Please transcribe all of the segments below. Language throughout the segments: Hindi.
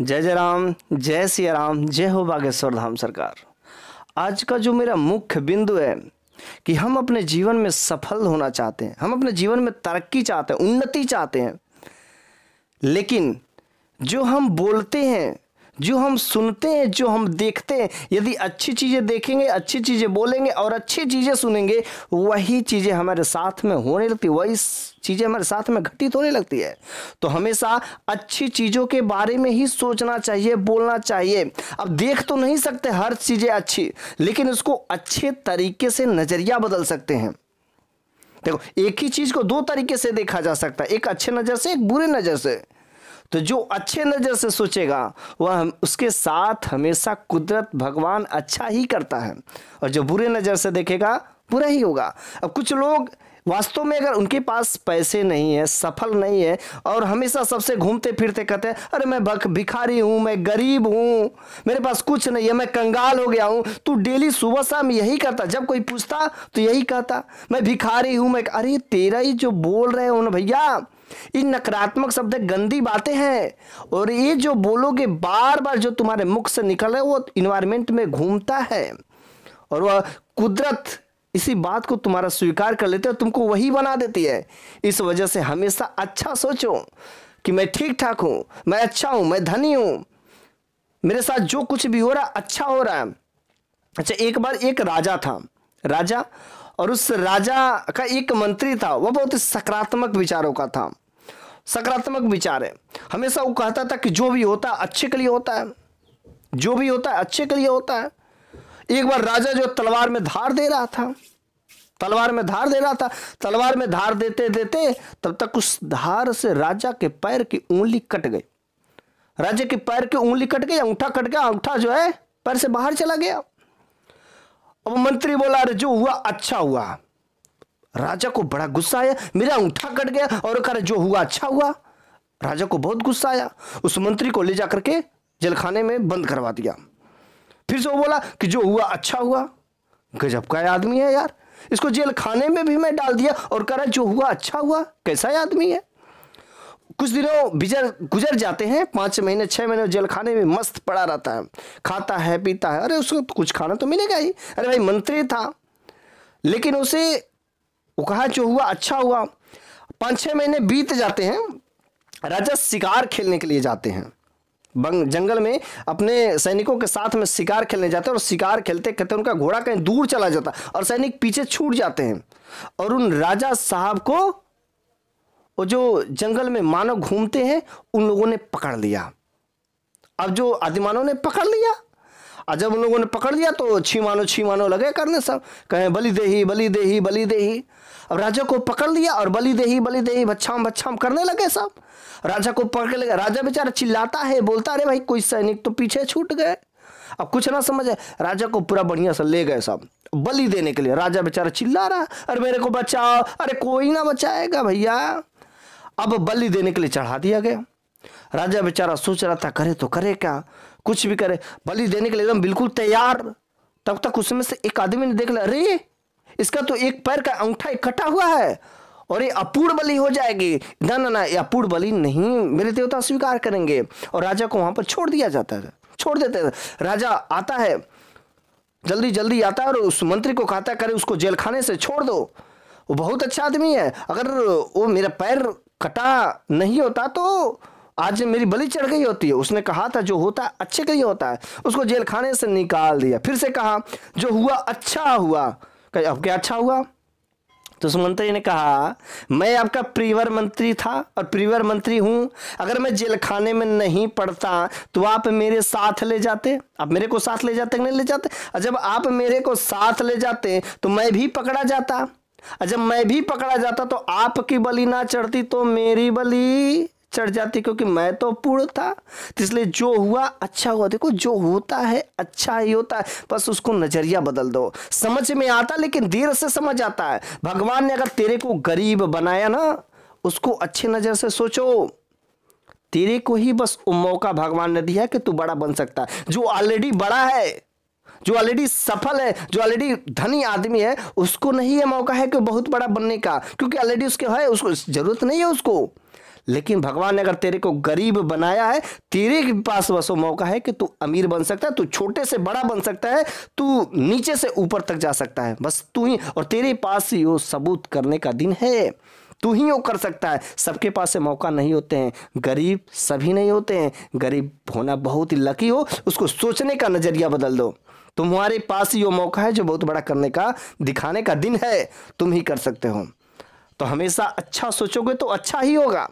जय जय राम जय सिया राम जय हो बागेश्वर धाम सरकार आज का जो मेरा मुख्य बिंदु है कि हम अपने जीवन में सफल होना चाहते हैं हम अपने जीवन में तरक्की चाहते हैं उन्नति चाहते हैं लेकिन जो हम बोलते हैं जो हम सुनते हैं जो हम देखते हैं यदि अच्छी चीज़ें देखेंगे अच्छी चीज़ें बोलेंगे और अच्छी चीज़ें सुनेंगे वही चीज़ें हमारे साथ में होने लगती वही चीज़ें हमारे साथ में घटित होने लगती है तो हमेशा अच्छी चीज़ों के बारे में ही सोचना चाहिए बोलना चाहिए अब देख तो नहीं सकते हर चीज़ें अच्छी लेकिन उसको अच्छे तरीके से नज़रिया बदल सकते हैं देखो एक ही चीज़ को दो तरीके से देखा जा सकता है एक अच्छे नज़र से एक बुरे नज़र से तो जो अच्छे नज़र से सोचेगा वह हम उसके साथ हमेशा कुदरत भगवान अच्छा ही करता है और जो बुरे नज़र से देखेगा बुरा ही होगा अब कुछ लोग वास्तव में अगर उनके पास पैसे नहीं है सफल नहीं है और हमेशा सबसे घूमते फिरते कहते हैं अरे मैं भक भिखारी हूँ मैं गरीब हूँ मेरे पास कुछ नहीं है मैं कंगाल हो गया हूँ तू डेली सुबह शाम यही करता जब कोई पूछता तो यही कहता मैं भिखारी हूँ मैं अरे तेरा ही जो बोल रहे हो ना भैया इन नकारात्मक शब्द गंदी बातें हैं और ये जो बोलोगे बार बार जो तुम्हारे मुख से निकल रहे वो इन्वायरमेंट में घूमता है और वह कुदरत इसी बात को तुम्हारा स्वीकार कर लेते हैं तुमको वही बना देती है इस वजह से हमेशा अच्छा सोचो कि मैं ठीक ठाक हूं मैं अच्छा हूं मैं धनी हूं मेरे साथ जो कुछ भी हो रहा अच्छा हो रहा है अच्छा एक बार एक राजा था राजा और उस राजा का एक मंत्री था वह बहुत सकारात्मक विचारों का था सकारात्मक विचार है हमेशा वो कहता था कि जो भी होता है अच्छे के लिए होता है जो भी होता है अच्छे के लिए होता है एक बार राजा जो तलवार में धार दे रहा था तलवार में धार दे रहा था तलवार में धार देते देते तब तक उस धार से राजा के पैर की उंगली कट गई राजा के पैर की उंगली कट गई अंगूठा कट गया अंगूठा जो है पैर से बाहर चला गया अब मंत्री बोला अरे जो हुआ अच्छा हुआ राजा को बड़ा गुस्सा आया मेरा अंगूठा कट गया और कर जो हुआ अच्छा हुआ राजा को बहुत गुस्सा आया उस मंत्री को ले जा करके जलखाने में बंद करवा दिया फिर से वो बोला कि जो हुआ अच्छा हुआ गजब का आदमी है यार इसको जेल खाने में भी मैं डाल दिया और कह रहा जो हुआ अच्छा हुआ कैसा आदमी है कुछ दिनों गुजर गुजर जाते हैं पाँच महीने छः महीने जेल खाने में मस्त पड़ा रहता है खाता है पीता है अरे उसको तो कुछ खाना तो मिलेगा ही अरे भाई मंत्री था लेकिन उसे वो कहा जो हुआ अच्छा हुआ पाँच छः महीने बीत जाते हैं राजा शिकार खेलने के लिए जाते हैं बंग जंगल में अपने सैनिकों के साथ में शिकार खेलने जाते हैं और शिकार खेलते कहते उनका घोड़ा कहीं दूर चला जाता और सैनिक पीछे छूट जाते हैं और उन राजा साहब को और जो जंगल में मानव घूमते हैं उन लोगों ने पकड़ लिया अब जो आदिमानों ने पकड़ लिया और जब उन लोगों ने पकड़ लिया तो छी मानो छी मानो लगे करने सब कहें बलि देही बलि देही बलि देही अब राजा को पकड़ लिया और बलि देही बलि देही भच्छाम भच्छाम करने लगे सब राजा को पकड़ लगे राजा बेचारा चिल्लाता है बोलता अरे भाई कोई सैनिक तो पीछे छूट गए अब कुछ ना समझ राजा को पूरा बढ़िया से ले गए सब बलि देने के लिए राजा बेचारा चिल्ला रहा अरे मेरे को बचाओ अरे कोई ना बचाएगा भैया अब बलि देने के लिए चढ़ा दिया गया राजा बेचारा सोच रहा था करे तो करे क्या कुछ भी करे बलि देने के लिए एकदम बिल्कुल तैयार तब तक उसमें से एक आदमी ने देख लिया अरे इसका तो एक पैर का अंगूठा इकट्ठा हुआ है और ये अपूर्ण बलि हो जाएगी ना ना ना ये अपूर्ण बलि नहीं मेरे देवता स्वीकार करेंगे और राजा को वहां पर छोड़ दिया जाता है छोड़ देते थे राजा आता है जल्दी जल्दी आता है और उस मंत्री को कहता करे उसको जेल खाने से छोड़ दो वो बहुत अच्छा आदमी है अगर वो मेरा पैर कटा नहीं होता तो आज मेरी बलि चढ़ गई होती है उसने कहा था जो होता है अच्छे के लिए होता है उसको जेल खाने से निकाल दिया फिर से कहा जो हुआ अच्छा हुआ अब क्या अच्छा हुआ तो सुमंत्री ने कहा मैं आपका प्रीवर मंत्री था और प्रीवर मंत्री हूं अगर मैं जेल खाने में नहीं पड़ता तो आप मेरे साथ ले जाते आप मेरे को साथ ले जाते नहीं ले जाते और जब आप मेरे को साथ ले जाते तो मैं भी पकड़ा जाता जब मैं भी पकड़ा जाता तो आपकी बलि ना चढ़ती तो मेरी बलि चढ़ जाती क्योंकि मैं तो पूर्ण था तो इसलिए जो हुआ अच्छा हुआ देखो जो होता है अच्छा ही होता है बस उसको नज़रिया बदल दो समझ में आता लेकिन देर से समझ आता है भगवान ने अगर तेरे को गरीब बनाया ना उसको अच्छे नज़र से सोचो तेरे को ही बस मौका भगवान ने दिया कि तू बड़ा बन सकता है जो ऑलरेडी बड़ा है जो ऑलरेडी सफल है जो ऑलरेडी धनी आदमी है उसको नहीं ये मौका है कि बहुत बड़ा बनने का क्योंकि ऑलरेडी उसके है उसको जरूरत नहीं है उसको लेकिन भगवान ने अगर तेरे को गरीब बनाया है तेरे के पास बस वो मौका है कि तू अमीर बन सकता है तू छोटे से बड़ा बन सकता है तू नीचे से ऊपर तक जा सकता है बस तू ही और तेरे पास यो सबूत करने का दिन है तू ही वो कर सकता है सबके पास से मौका नहीं होते हैं गरीब सभी नहीं होते हैं गरीब होना बहुत ही लकी हो उसको सोचने का नज़रिया बदल दो तुम्हारे पास वो मौका है जो बहुत बड़ा करने का दिखाने का दिन है तुम ही कर सकते हो तो हमेशा अच्छा सोचोगे तो अच्छा ही होगा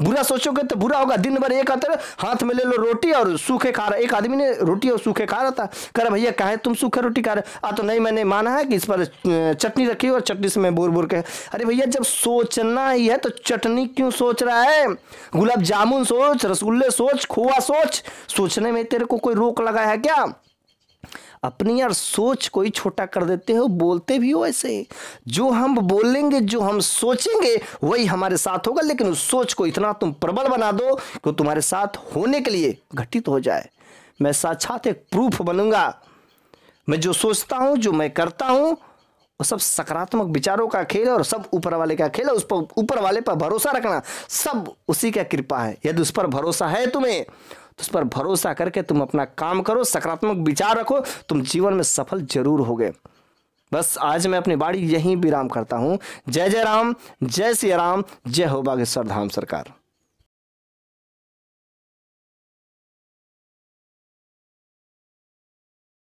बुरा सोचोगे तो बुरा होगा दिन भर एक आता हाथ में ले लो रोटी और सूखे खा रहा एक आदमी ने रोटी और सूखे खा रहा था कह भैया कहे तुम सूखे रोटी खा रहे आ तो नहीं मैंने माना है कि इस पर चटनी रखी और चटनी से मैं बोर बोर के अरे भैया जब सोचना ही है तो चटनी क्यों सोच रहा है गुलाब जामुन सोच रसगुल्ले सोच खोआ सोच सोचने में तेरे को कोई रोक लगा है क्या अपनी यार सोच को ही छोटा कर देते हो बोलते भी हो ऐसे जो हम बोलेंगे जो हम सोचेंगे वही हमारे साथ होगा लेकिन उस सोच को इतना तुम प्रबल बना दो कि तुम्हारे साथ होने के लिए घटित हो जाए मैं साक्षात एक प्रूफ बनूंगा मैं जो सोचता हूं जो मैं करता हूँ वो सब सकारात्मक विचारों का खेल है और सब ऊपर वाले का खेल है उस पर ऊपर वाले पर भरोसा रखना सब उसी का कृपा है यदि उस पर भरोसा है तुम्हें तो उस पर भरोसा करके तुम अपना काम करो सकारात्मक विचार रखो तुम जीवन में सफल जरूर होगे बस आज मैं अपनी बाड़ी यहीं विराम करता हूँ जय जय राम जय श्री राम जय हो बागेश्वर धाम सरकार